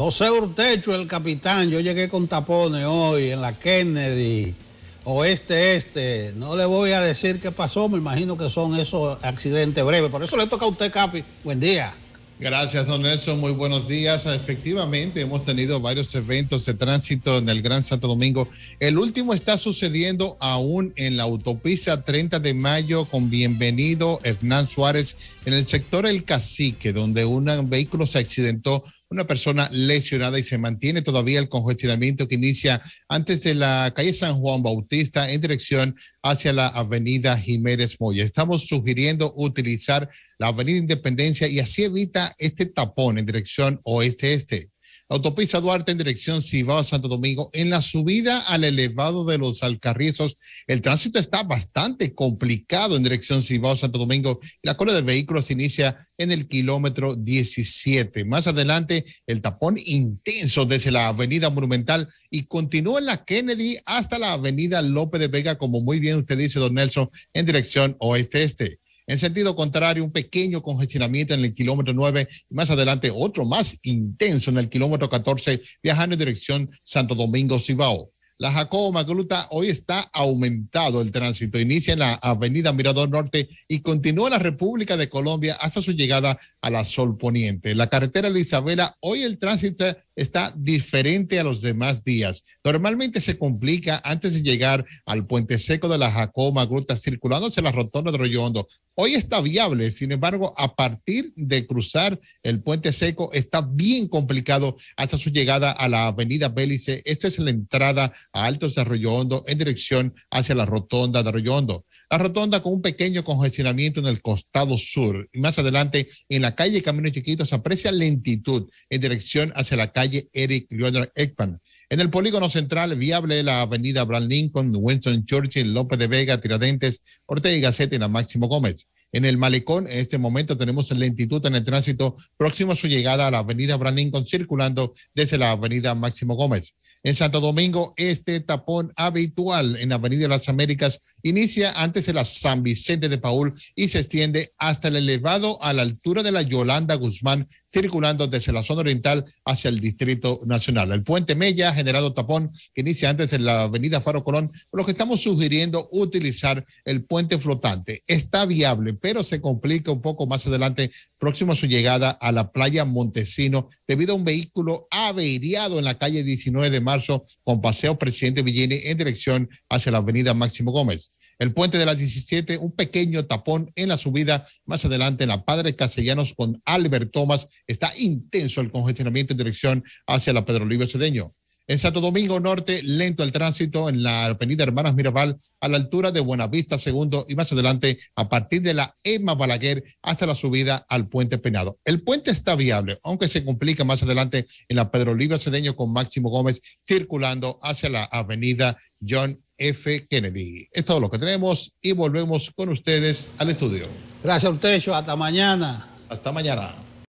José Urtecho, el capitán, yo llegué con tapones hoy en la Kennedy, oeste, este. No le voy a decir qué pasó, me imagino que son esos accidentes breves. Por eso le toca a usted, Capi. Buen día. Gracias, don Nelson. Muy buenos días. Efectivamente, hemos tenido varios eventos de tránsito en el Gran Santo Domingo. El último está sucediendo aún en la autopista 30 de mayo con bienvenido Hernán Suárez en el sector El Cacique, donde un vehículo se accidentó una persona lesionada y se mantiene todavía el congestionamiento que inicia antes de la calle San Juan Bautista en dirección hacia la avenida Jiménez Moya. Estamos sugiriendo utilizar la avenida Independencia y así evita este tapón en dirección oeste-este. Autopista Duarte en dirección Cibao Santo Domingo. En la subida al elevado de los Alcarrizos, el tránsito está bastante complicado en dirección Cibao Santo Domingo. La cola de vehículos inicia en el kilómetro 17. Más adelante, el tapón intenso desde la Avenida Monumental y continúa en la Kennedy hasta la Avenida López de Vega, como muy bien usted dice, don Nelson, en dirección oeste-este. En sentido contrario, un pequeño congestionamiento en el kilómetro 9 y más adelante otro más intenso en el kilómetro 14 viajando en dirección Santo Domingo Cibao. La Jacobo Magluta hoy está aumentado el tránsito. Inicia en la avenida Mirador Norte y continúa en la República de Colombia hasta su llegada a la Sol Poniente. La carretera de Isabela, hoy el tránsito está diferente a los demás días. Normalmente se complica antes de llegar al puente seco de la Jacoma, Gruta, circulándose la rotonda de Rollondo. Hoy está viable, sin embargo, a partir de cruzar el puente seco está bien complicado hasta su llegada a la avenida Bélice. Esta es la entrada a Altos de Arroyo Hondo en dirección hacia la rotonda de Arroyo Hondo. La rotonda con un pequeño congestionamiento en el costado sur. Y más adelante, en la calle Camino Chiquitos, se aprecia lentitud en dirección hacia la calle Eric Leonard Ekman. En el polígono central, viable la avenida Abraham Lincoln, Winston Churchill, López de Vega, Tiradentes, Ortega y la Máximo Gómez. En el malecón, en este momento tenemos lentitud en el tránsito próximo a su llegada a la avenida Abraham Lincoln, circulando desde la avenida Máximo Gómez. En Santo Domingo, este tapón habitual en la avenida Las Américas, Inicia antes de la San Vicente de Paul y se extiende hasta el elevado a la altura de la Yolanda Guzmán, circulando desde la zona oriental hacia el Distrito Nacional. El puente Mella, generado tapón, que inicia antes en la avenida Faro Colón, por lo que estamos sugiriendo utilizar el puente flotante. Está viable, pero se complica un poco más adelante, próximo a su llegada a la playa Montesino, debido a un vehículo averiado en la calle 19 de marzo con paseo Presidente Villini en dirección hacia la avenida Máximo Gómez el puente de las 17, un pequeño tapón en la subida. Más adelante, en la Padre Castellanos con Albert Tomás, está intenso el congestionamiento en dirección hacia la Pedro Olivo Cedeño. En Santo Domingo Norte, lento el tránsito en la avenida Hermanas Mirabal a la altura de Buenavista Segundo y más adelante a partir de la Emma Balaguer hasta la subida al Puente Penado. El puente está viable, aunque se complica más adelante en la Pedro Oliva Cedeño con Máximo Gómez circulando hacia la avenida John F. Kennedy. Es todo lo que tenemos y volvemos con ustedes al estudio. Gracias, ustedes, Hasta mañana. Hasta mañana.